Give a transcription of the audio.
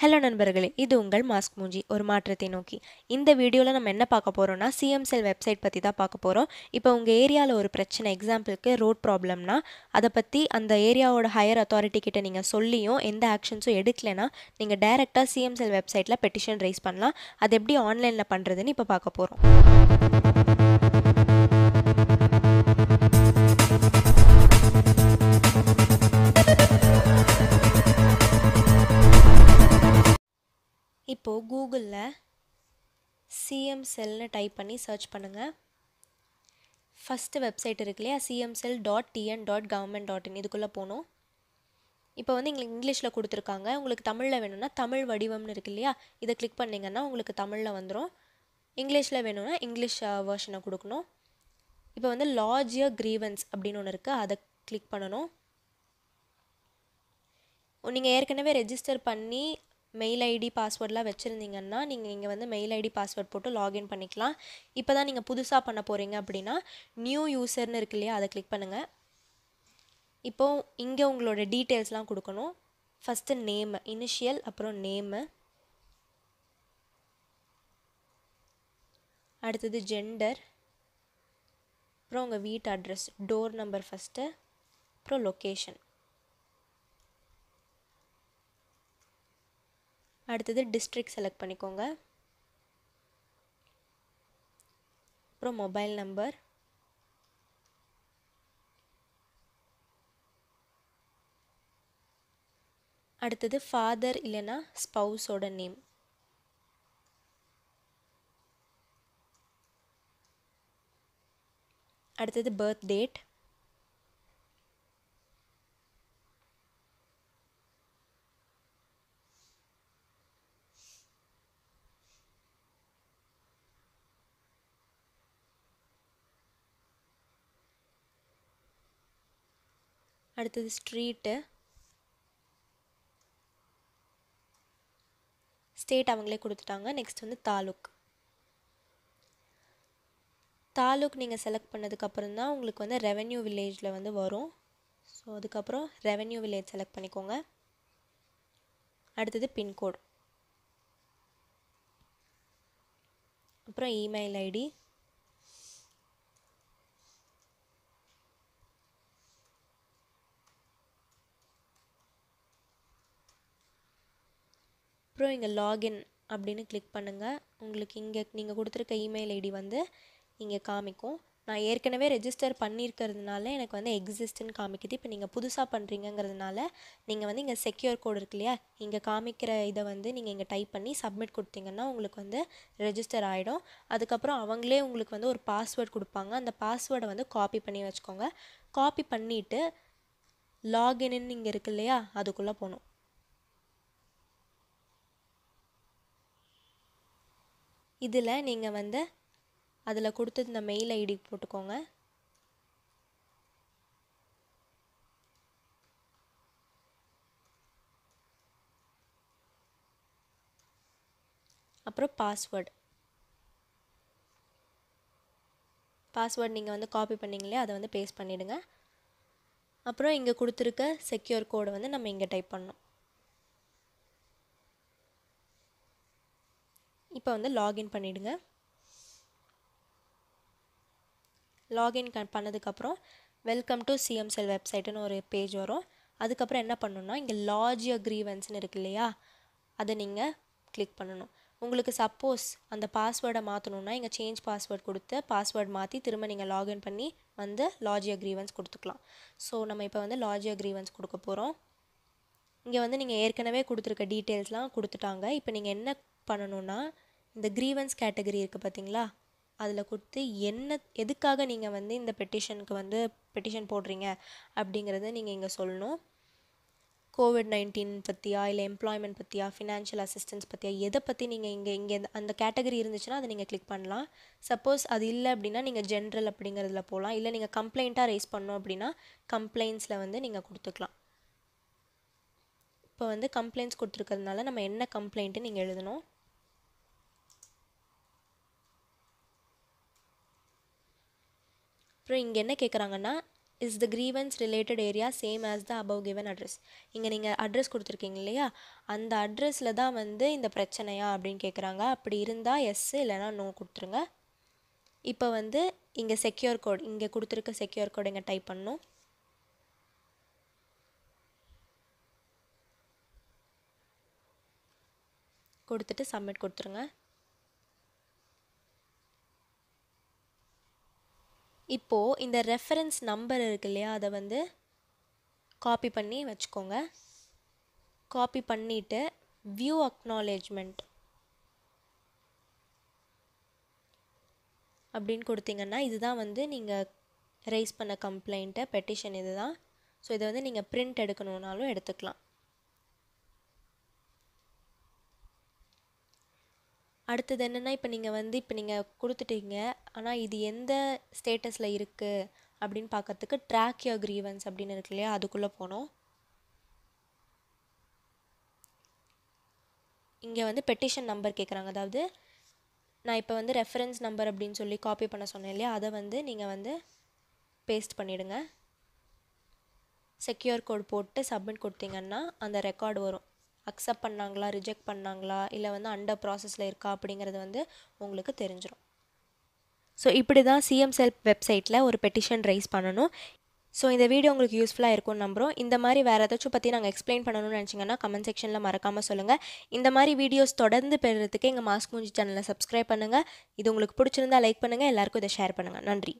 hello நண்பர்களே இது உங்கள் மாஸ்க் மூஞ்சி ஒரு மாற்றத்தை நோக்கி இந்த வீடியோவில் நம்ம என்ன பார்க்க போகிறோம்னா சிஎம் செல் வெப்சைட் பற்றி தான் பார்க்க போகிறோம் இப்போ உங்கள் ஏரியாவில் ஒரு பிரச்சனை எக்ஸாம்பிளுக்கு ரோட் ப்ராப்ளம்னா அதை பற்றி அந்த ஏரியாவோட ஹையர் அத்தாரிட்டி கிட்ட நீங்கள் சொல்லியும் எந்த ஆக்ஷன்ஸும் எடுக்கலைன்னா நீங்கள் டைரெக்டாக சிஎம் செல் வெப்சைட்டில் பெட்டிஷன் ரைஸ் பண்ணலாம் அது எப்படி ஆன்லைனில் பண்ணுறதுன்னு இப்போ பார்க்க போகிறோம் இப்போது கூகுளில் சிஎம் செல்னு டைப் பண்ணி சர்ச் பண்ணுங்கள் ஃபஸ்ட்டு வெப்சைட் இருக்கு இல்லையா CM cell dot TN dot government dot in இதுக்குள்ளே போகணும் இப்போ வந்து எங்களுக்கு இங்கிலீஷில் கொடுத்துருக்காங்க உங்களுக்கு தமிழில் வேணும்னா தமிழ் வடிவம்னு இருக்கு இல்லையா இதை கிளிக் பண்ணிங்கன்னா உங்களுக்கு தமிழில் வந்துடும் இங்கிலீஷில் வேணும்னா இங்கிலீஷ் வேர்ஷனை கொடுக்கணும் இப்போ வந்து லாஜியர் க்ரீவன்ஸ் அப்படின்னு ஒன்று இருக்குது அதை கிளிக் பண்ணணும் நீங்கள் ஏற்கனவே ரெஜிஸ்டர் பண்ணி மெயில் ஐடி பாஸ்வேர்டெலாம் வச்சுருந்தீங்கன்னா நீங்கள் இங்கே வந்து மெயில் ஐடி பாஸ்வேர்ட் போட்டு லாகின் பண்ணிக்கலாம் இப்போ தான் நீங்கள் புதுசாக பண்ண போகிறீங்க அப்படின்னா நியூ யூசர்னு இருக்கு இல்லையா அதை கிளிக் பண்ணுங்கள் இப்போது இங்கே உங்களோட டீட்டெயில்ஸ்லாம் கொடுக்கணும் ஃபஸ்ட்டு நேமு இனிஷியல் அப்புறம் நேமு அடுத்தது ஜெண்டர் அப்புறம் உங்கள் வீட்டு அட்ரஸ் டோர் நம்பர் ஃபஸ்ட்டு அப்புறம் லொக்கேஷன் அடுத்தது டிஸ்ட்ரிக் செலக்ட் பண்ணிக்கோங்க அப்புறம் மொபைல் நம்பர் அடுத்தது ஃபாதர் இல்லைன்னா ஸ்பவுஸோட நேம் அடுத்தது பர்த் டேட் அடுத்தது ஸ்ட்ரீட்டு ஸ்டேட் அவங்களே கொடுத்துட்டாங்க நெக்ஸ்ட் வந்து தாலுக் தாலுக் நீங்கள் செலக்ட் பண்ணதுக்கப்புறம் தான் உங்களுக்கு வந்து ரெவென்யூ வில்லேஜில் வந்து வரும் ஸோ அதுக்கப்புறம் ரெவென்யூ வில்லேஜ் செலக்ட் பண்ணிக்கோங்க அடுத்தது பின்கோடு அப்புறம் இமெயில் ஐடி அப்புறம் இங்கே லாகின் அப்படின்னு கிளிக் பண்ணுங்கள் உங்களுக்கு இங்கே நீங்கள் கொடுத்துருக்க இமெயில் ஐடி வந்து இங்கே காமிக்கும் நான் ஏற்கனவே ரெஜிஸ்டர் பண்ணியிருக்கிறதுனால எனக்கு வந்து எக்ஸிஸ்ட்னு காமிக்குது இப்போ நீங்கள் புதுசாக பண்ணுறீங்கிறதுனால நீங்கள் வந்து இங்கே செக்யூர் கோடு இருக்கு இல்லையா இங்கே காமிக்கிற இதை வந்து நீங்கள் இங்கே டைப் பண்ணி சப்மிட் கொடுத்தீங்கன்னா உங்களுக்கு வந்து ரெஜிஸ்டர் ஆகிடும் அதுக்கப்புறம் அவங்களே உங்களுக்கு வந்து ஒரு பாஸ்வேர்டு கொடுப்பாங்க அந்த பாஸ்வேர்டை வந்து காப்பி பண்ணி வச்சுக்கோங்க காப்பி பண்ணிவிட்டு லாகின்னு இங்கே இருக்கு இல்லையா அதுக்குள்ளே போகணும் இதில் நீங்கள் வந்து அதில் இந்த மெயில் ஐடி போட்டுக்கோங்க அப்புறம் பாஸ்வேர்டு பாஸ்வேர்டு நீங்கள் வந்து காப்பி பண்ணிங்களே அதை வந்து பேஸ்ட் பண்ணிவிடுங்க அப்புறம் இங்கே கொடுத்துருக்க செக்யூர் கோடு வந்து நம்ம இங்கே டைப் பண்ணணும் இப்போ வந்து லாகின் பண்ணிவிடுங்க லாகின் க பண்ணதுக்கப்புறம் வெல்கம் டு சிஎம்செல் வெப்சைட்டுன்னு ஒரு பேஜ் வரும் அதுக்கப்புறம் என்ன பண்ணணும்னா இங்கே லாஜ் அக்ரீவன்ஸ்னு இருக்கு இல்லையா அதை நீங்கள் கிளிக் பண்ணணும் உங்களுக்கு சப்போஸ் அந்த பாஸ்வேர்டை மாற்றணுன்னா இங்கே சேஞ்ச் பாஸ்வேர்ட் கொடுத்து பாஸ்வேர்ட் மாற்றி திரும்ப நீங்கள் லாகின் பண்ணி வந்து லாஜி அக்ரீவன்ஸ் கொடுத்துக்கலாம் ஸோ நம்ம இப்போ வந்து லாஜி அக்ரீவன்ஸ் கொடுக்க போகிறோம் இங்கே வந்து நீங்கள் ஏற்கனவே கொடுத்துருக்க டீட்டெயில்ஸ்லாம் கொடுத்துட்டாங்க இப்போ நீங்கள் என்ன பண்ணணுன்னா இந்த க்ரீவன்ஸ் கேட்டகரி இருக்குது பார்த்தீங்களா அதில் கொடுத்து என்ன எதுக்காக நீங்கள் வந்து இந்த பெட்டிஷனுக்கு வந்து பெட்டிஷன் போடுறீங்க அப்படிங்கிறத நீங்கள் இங்கே சொல்லணும் கோவிட் நைன்டீன் பற்றியா இல்லை எம்ப்ளாய்மெண்ட் பற்றியா ஃபினான்ஷியல் அசிஸ்டன்ஸ் பற்றியா எதை பற்றி நீங்கள் இங்கே இங்கே அந்த கேட்டகரி இருந்துச்சுன்னா அதை நீங்கள் கிளிக் பண்ணலாம் சப்போஸ் அது இல்லை அப்படின்னா நீங்கள் ஜென்ரல் அப்படிங்கிறதுல போகலாம் இல்லை நீங்கள் கம்ப்ளைண்ட்டாக ரைஸ் பண்ணோம் அப்படின்னா கம்ப்ளைண்ட்ஸில் வந்து நீங்கள் கொடுத்துக்கலாம் இப்போ வந்து கம்ப்ளைண்ட்ஸ் கொடுத்துருக்கறதுனால நம்ம என்ன கம்ப்ளைண்ட்டு நீங்கள் எழுதணும் அப்புறம் இங்கே என்ன கேட்குறாங்கன்னா is the grievance related area same as the above given address இங்கே நீங்கள் அட்ரஸ் கொடுத்துருக்கீங்க இல்லையா அந்த அட்ரஸில் தான் வந்து இந்த பிரச்சனையா அப்படின்னு கேட்குறாங்க அப்படி இருந்தால் எஸ் இல்லைனா நோ கொடுத்துருங்க இப்போ வந்து இங்கே செக்யூர் கோட் இங்கே கொடுத்துருக்க செக்யூர் கோட் இங்கே டைப் பண்ணும் கொடுத்துட்டு சப்மிட் கொடுத்துருங்க இப்போது இந்த ரெஃபரன்ஸ் நம்பர் இருக்கு இல்லையா அதை வந்து காப்பி பண்ணி வச்சுக்கோங்க காப்பி பண்ணிவிட்டு வியூ அக்னாலேஜ்மெண்ட் அப்படின்னு கொடுத்தீங்கன்னா இதுதான் வந்து நீங்கள் ரைஸ் பண்ண கம்ப்ளைண்ட்டு பெட்டிஷன் இது தான் ஸோ இதை வந்து நீங்கள் பிரிண்ட் எடுக்கணுன்னாலும் எடுத்துக்கலாம் அடுத்தது என்னென்னா இப்போ நீங்கள் வந்து இப்போ நீங்கள் கொடுத்துட்டீங்க ஆனால் இது எந்த ஸ்டேட்டஸில் இருக்குது அப்படின்னு பார்க்கறதுக்கு ட்ராக் யோர் கிரீவன்ஸ் அப்படின்னு இருக்கு இல்லையா அதுக்குள்ளே போனோம் இங்கே வந்து பெட்டிஷன் நம்பர் கேட்குறாங்க அதாவது நான் இப்போ வந்து ரெஃபரன்ஸ் நம்பர் அப்படின்னு சொல்லி காப்பி பண்ண சொன்னேன் இல்லையா அதை வந்து நீங்கள் வந்து பேஸ்ட் பண்ணிவிடுங்க செக்யூர் கோட் போட்டு சப்மிட் கொடுத்தீங்கன்னா அந்த ரெக்கார்டு வரும் அக்செப்ட் பண்ணாங்களா ரிஜெக்ட் பண்ணாங்களா இல்லை வந்து அண்டர் ப்ராசஸில் இருக்கா அப்படிங்கிறது வந்து உங்களுக்கு தெரிஞ்சிடும் ஸோ இப்படி தான் சிஎம் செல்ஃப் வெப்சைட்டில் ஒரு பெட்டிஷன் ரைஸ் பண்ணணும் ஸோ இந்த வீடியோ உங்களுக்கு யூஸ்ஃபுல்லாக இருக்கும்னு நம்புகிறோம் இந்த மாதிரி வேறு ஏதாச்சும் பற்றி நாங்கள் எக்ஸ்பிளைன் பண்ணணும்னு நினச்சிங்கன்னா கமெண்ட் செக்ஷனில் மறக்காமல் சொல்லுங்கள் இந்த மாதிரி வீடியோஸ் தொடர்ந்து பெறுறதுக்கு எங்கள் மாஸ்க் மூஞ்சி சேனலை சப்ஸ்கிரைப் பண்ணுங்கள் இது உங்களுக்கு பிடிச்சிருந்தா லைக் பண்ணுங்கள் எல்லாேருக்கும் இதை ஷேர் பண்ணுங்கள் நன்றி